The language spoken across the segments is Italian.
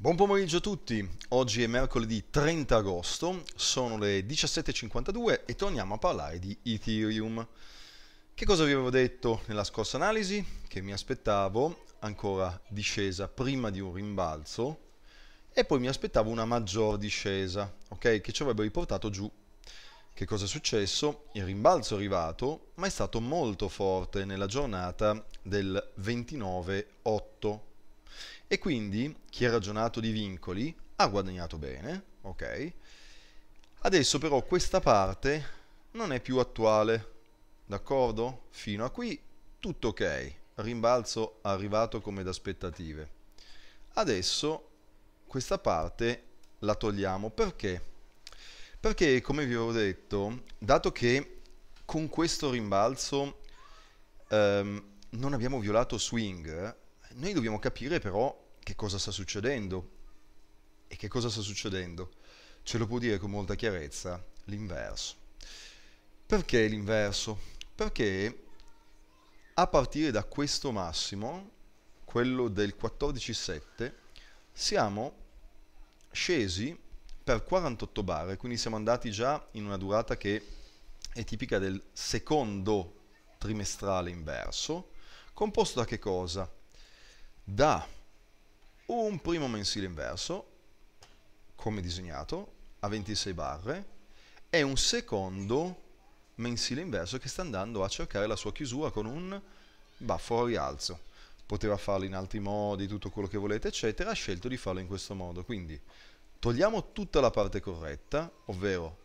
Buon pomeriggio a tutti, oggi è mercoledì 30 agosto, sono le 17.52 e torniamo a parlare di Ethereum. Che cosa vi avevo detto nella scorsa analisi? Che mi aspettavo ancora discesa prima di un rimbalzo e poi mi aspettavo una maggior discesa, ok? Che ci avrebbe riportato giù. Che cosa è successo? Il rimbalzo è arrivato, ma è stato molto forte nella giornata del 29.8, e quindi chi ha ragionato di vincoli ha guadagnato bene, ok? Adesso però questa parte non è più attuale, d'accordo? Fino a qui tutto ok, rimbalzo arrivato come da aspettative. Adesso questa parte la togliamo perché? Perché come vi avevo detto, dato che con questo rimbalzo ehm, non abbiamo violato swing, noi dobbiamo capire però che cosa sta succedendo. E che cosa sta succedendo? Ce lo può dire con molta chiarezza l'inverso. Perché l'inverso? Perché a partire da questo massimo, quello del 14,7, siamo scesi per 48 bar, quindi siamo andati già in una durata che è tipica del secondo trimestrale inverso, composto da che cosa? da un primo mensile inverso, come disegnato, a 26 barre, e un secondo mensile inverso che sta andando a cercare la sua chiusura con un baffo a rialzo. Poteva farlo in altri modi, tutto quello che volete, eccetera, ha scelto di farlo in questo modo. Quindi togliamo tutta la parte corretta, ovvero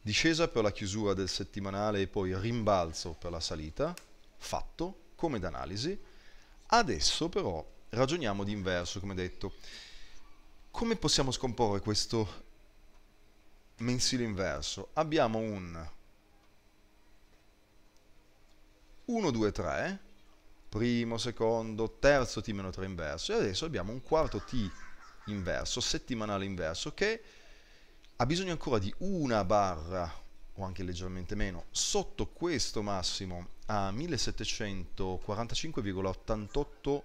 discesa per la chiusura del settimanale e poi rimbalzo per la salita, fatto come d'analisi. Adesso però ragioniamo di inverso, come detto. Come possiamo scomporre questo mensile inverso? Abbiamo un 1, 2, 3, primo, secondo, terzo T-3 inverso e adesso abbiamo un quarto T inverso, settimanale inverso, che ha bisogno ancora di una barra o anche leggermente meno, sotto questo massimo a 1745,88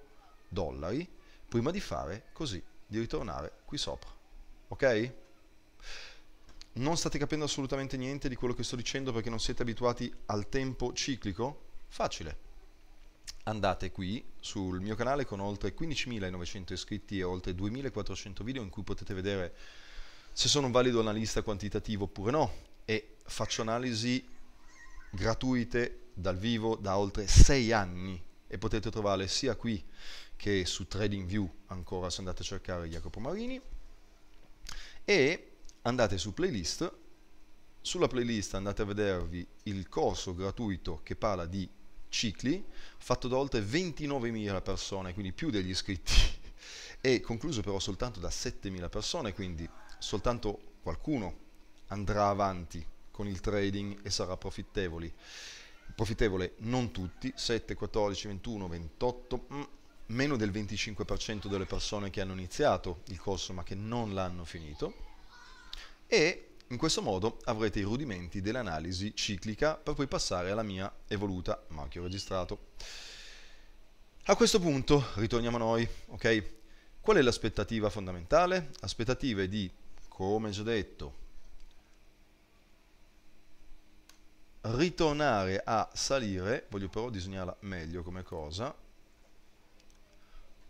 dollari prima di fare così, di ritornare qui sopra. Ok? Non state capendo assolutamente niente di quello che sto dicendo perché non siete abituati al tempo ciclico? Facile. Andate qui sul mio canale con oltre 15.900 iscritti e oltre 2.400 video in cui potete vedere se sono un valido analista quantitativo oppure no e faccio analisi gratuite dal vivo da oltre 6 anni e potete trovarle sia qui che su TradingView ancora se andate a cercare Jacopo Marini e andate su playlist sulla playlist andate a vedervi il corso gratuito che parla di cicli fatto da oltre 29.000 persone quindi più degli iscritti e concluso però soltanto da 7.000 persone quindi soltanto qualcuno andrà avanti con il trading e sarà profittevoli Profittevole non tutti, 7, 14, 21, 28, meno del 25% delle persone che hanno iniziato il corso ma che non l'hanno finito e in questo modo avrete i rudimenti dell'analisi ciclica per poi passare alla mia evoluta marchio registrato. A questo punto ritorniamo a noi, ok? Qual è l'aspettativa fondamentale? Aspettative di, come già detto, ritornare a salire, voglio però disegnarla meglio come cosa,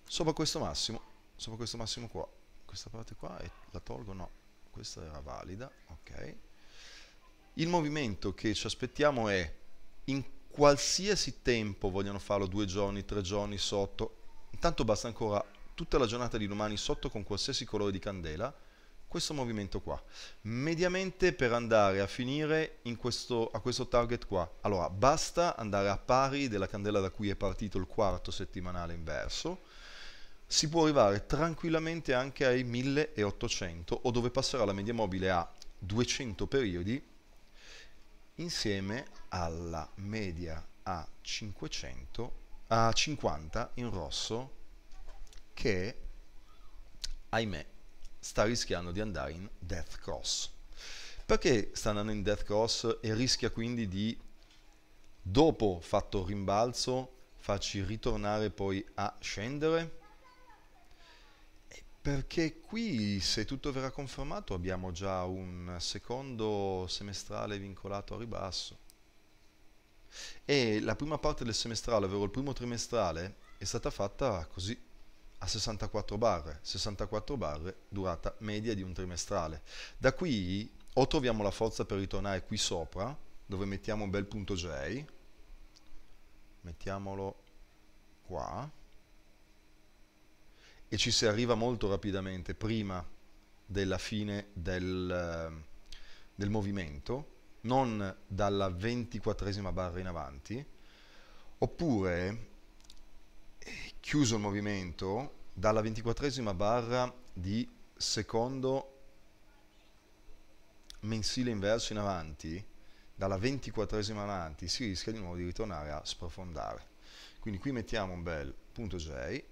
sopra questo massimo, sopra questo massimo qua, questa parte qua e la tolgo, no, questa era valida, ok. Il movimento che ci aspettiamo è in qualsiasi tempo vogliono farlo, due giorni, tre giorni, sotto, intanto basta ancora tutta la giornata di domani sotto con qualsiasi colore di candela, questo movimento qua, mediamente per andare a finire in questo, a questo target qua. Allora, basta andare a pari della candela da cui è partito il quarto settimanale inverso, si può arrivare tranquillamente anche ai 1800 o dove passerà la media mobile a 200 periodi insieme alla media a 500 a 50 in rosso che ahimè sta rischiando di andare in death cross. Perché sta andando in death cross e rischia quindi di, dopo fatto il rimbalzo, farci ritornare poi a scendere? Perché qui, se tutto verrà confermato, abbiamo già un secondo semestrale vincolato a ribasso. E la prima parte del semestrale, ovvero il primo trimestrale, è stata fatta così, a 64 barre, 64 barre durata media di un trimestrale. Da qui o troviamo la forza per ritornare qui sopra, dove mettiamo un bel punto J, mettiamolo qua, e ci si arriva molto rapidamente, prima della fine del, eh, del movimento, non dalla 24esima barra in avanti, oppure chiuso il movimento dalla ventiquattresima barra di secondo mensile inverso in avanti, dalla ventiquattresima avanti, si rischia di nuovo di ritornare a sprofondare. Quindi qui mettiamo un bel punto J e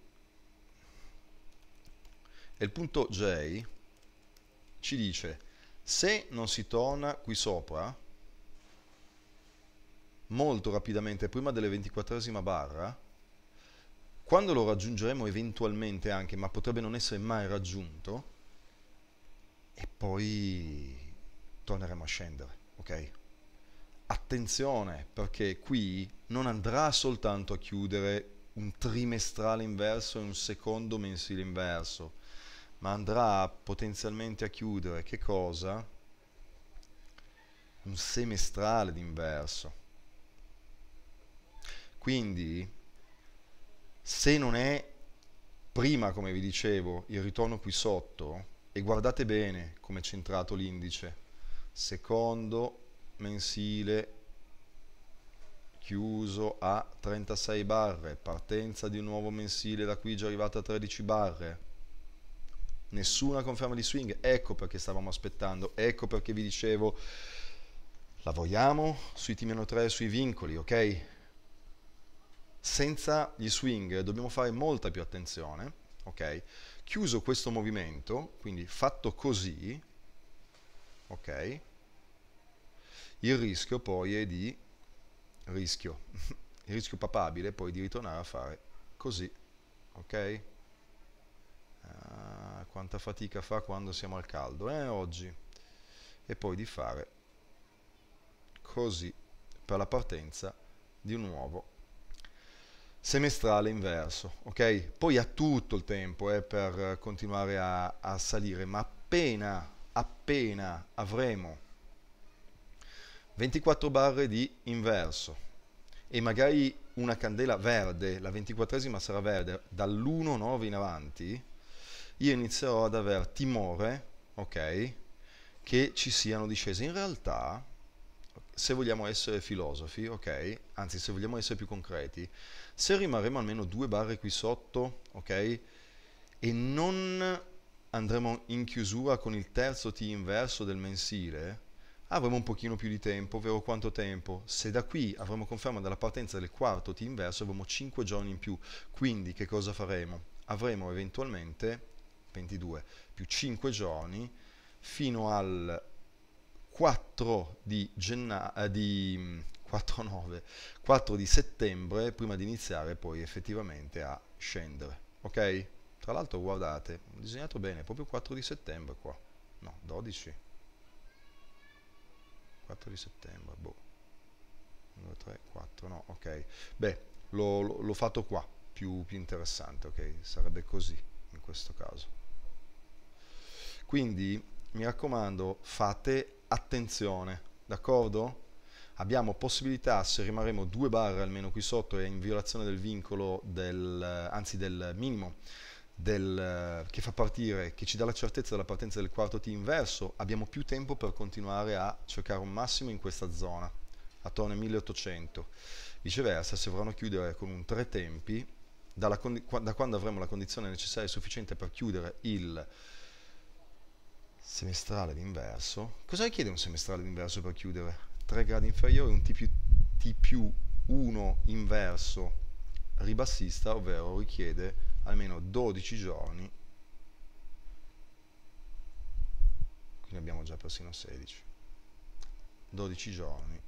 il punto J ci dice se non si torna qui sopra molto rapidamente prima delle ventiquattresima barra quando lo raggiungeremo eventualmente anche, ma potrebbe non essere mai raggiunto, e poi torneremo a scendere, ok? Attenzione, perché qui non andrà soltanto a chiudere un trimestrale inverso e un secondo mensile inverso, ma andrà potenzialmente a chiudere che cosa? Un semestrale d'inverso. Quindi se non è prima, come vi dicevo, il ritorno qui sotto, e guardate bene come è centrato l'indice, secondo mensile chiuso a 36 barre, partenza di un nuovo mensile da qui già arrivata a 13 barre, nessuna conferma di swing, ecco perché stavamo aspettando, ecco perché vi dicevo lavoriamo sui T-3 e sui vincoli, ok? senza gli swing dobbiamo fare molta più attenzione, ok? Chiuso questo movimento, quindi fatto così, ok? Il rischio poi è di rischio, il rischio papabile poi di ritornare a fare così, ok? Ah, quanta fatica fa quando siamo al caldo, eh, oggi. E poi di fare così per la partenza di un nuovo semestrale inverso, ok? Poi ha tutto il tempo eh, per continuare a, a salire, ma appena, appena avremo 24 barre di inverso e magari una candela verde, la 24esima sarà verde, dall'1,9 in avanti, io inizierò ad aver timore, ok, che ci siano discese. In realtà se vogliamo essere filosofi, ok? Anzi, se vogliamo essere più concreti, se rimarremo almeno due barre qui sotto, ok? E non andremo in chiusura con il terzo T inverso del mensile, avremo un pochino più di tempo, ovvero quanto tempo? Se da qui avremo conferma della partenza del quarto T inverso, avremo 5 giorni in più. Quindi che cosa faremo? Avremo eventualmente 22 più 5 giorni fino al 4 di, genna- eh, di 4, 9, 4 di settembre prima di iniziare poi effettivamente a scendere. Ok? Tra l'altro guardate, ho disegnato bene, proprio 4 di settembre qua. No, 12. 4 di settembre, boh. 1, 2, 3, 4, no, ok. Beh, l'ho, l'ho fatto qua, più, più interessante, ok? Sarebbe così in questo caso. Quindi, mi raccomando, fate attenzione, d'accordo? Abbiamo possibilità, se rimarremo due barre almeno qui sotto e in violazione del vincolo, del, eh, anzi del minimo, del, eh, che fa partire, che ci dà la certezza della partenza del quarto T inverso, abbiamo più tempo per continuare a cercare un massimo in questa zona, attorno ai 1800. Viceversa, se vorranno chiudere con un tre tempi, da quando avremo la condizione necessaria e sufficiente per chiudere il semestrale d'inverso. Cosa richiede un semestrale d'inverso per chiudere? 3 gradi inferiore, un T più, T più 1 inverso ribassista, ovvero richiede almeno 12 giorni, quindi abbiamo già persino 16, 12 giorni,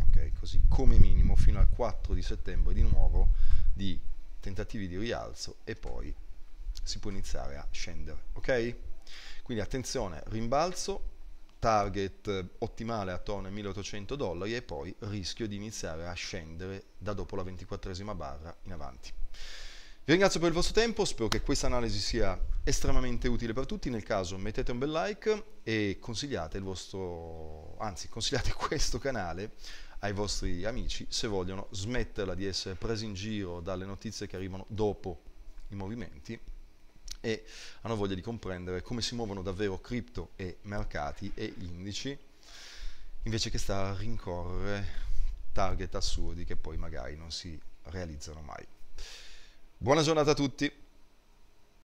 ok, così come minimo fino al 4 di settembre di nuovo di tentativi di rialzo e poi si può iniziare a scendere, ok? Quindi attenzione, rimbalzo, target eh, ottimale attorno ai 1800 dollari e poi rischio di iniziare a scendere da dopo la 24esima barra in avanti. Vi ringrazio per il vostro tempo, spero che questa analisi sia estremamente utile per tutti, nel caso mettete un bel like e consigliate il vostro, anzi consigliate questo canale ai vostri amici se vogliono smetterla di essere presi in giro dalle notizie che arrivano dopo i movimenti e hanno voglia di comprendere come si muovono davvero cripto e mercati e indici invece che stare a rincorrere target assurdi che poi magari non si realizzano mai. Buona giornata a tutti!